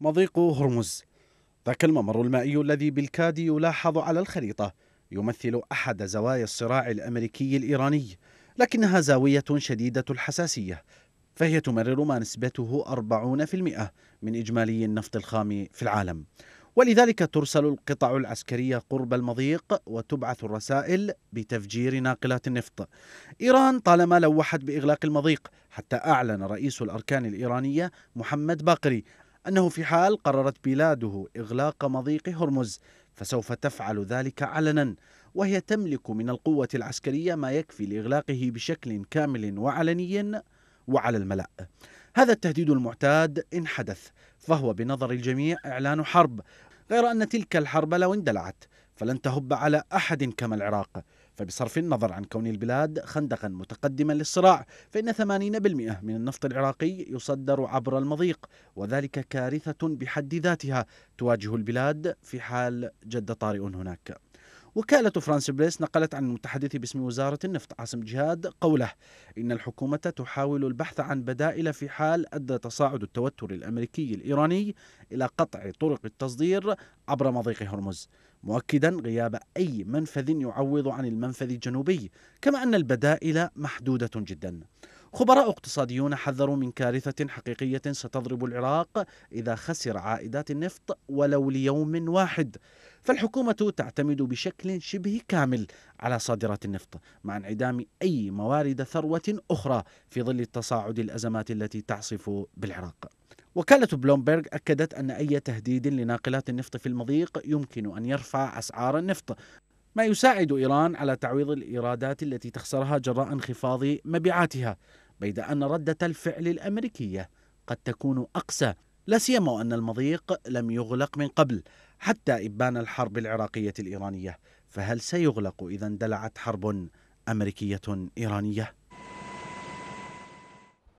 مضيق هرمز ذاك الممر المائي الذي بالكاد يلاحظ على الخريطة يمثل أحد زوايا الصراع الأمريكي الإيراني لكنها زاوية شديدة الحساسية فهي تمرر ما نسبته 40% من إجمالي النفط الخام في العالم ولذلك ترسل القطع العسكرية قرب المضيق وتبعث الرسائل بتفجير ناقلات النفط إيران طالما لوحت بإغلاق المضيق حتى أعلن رئيس الأركان الإيرانية محمد باقري أنه في حال قررت بلاده إغلاق مضيق هرمز فسوف تفعل ذلك علنا وهي تملك من القوة العسكرية ما يكفي لإغلاقه بشكل كامل وعلني وعلى الملأ هذا التهديد المعتاد إن حدث فهو بنظر الجميع إعلان حرب غير أن تلك الحرب لو اندلعت فلن تهب على أحد كما العراق فبصرف النظر عن كون البلاد خندقا متقدما للصراع فإن 80% من النفط العراقي يصدر عبر المضيق وذلك كارثة بحد ذاتها تواجه البلاد في حال جد طارئ هناك وكالة فرانس بريس نقلت عن المتحدث باسم وزارة النفط عاصم جهاد قوله إن الحكومة تحاول البحث عن بدائل في حال أدى تصاعد التوتر الأمريكي الإيراني إلى قطع طرق التصدير عبر مضيق هرمز مؤكدا غياب أي منفذ يعوض عن المنفذ الجنوبي كما أن البدائل محدودة جدا خبراء اقتصاديون حذروا من كارثة حقيقية ستضرب العراق إذا خسر عائدات النفط ولو ليوم واحد فالحكومة تعتمد بشكل شبه كامل على صادرات النفط مع انعدام أي موارد ثروة أخرى في ظل تصاعد الأزمات التي تعصف بالعراق وكالة بلومبرغ أكدت أن أي تهديد لناقلات النفط في المضيق يمكن أن يرفع أسعار النفط ما يساعد إيران على تعويض الإيرادات التي تخسرها جراء انخفاض مبيعاتها بيد أن ردة الفعل الأمريكية قد تكون أقسى لا سيما وأن المضيق لم يغلق من قبل حتى إبان الحرب العراقية الإيرانية فهل سيغلق إذا اندلعت حرب أمريكية إيرانية؟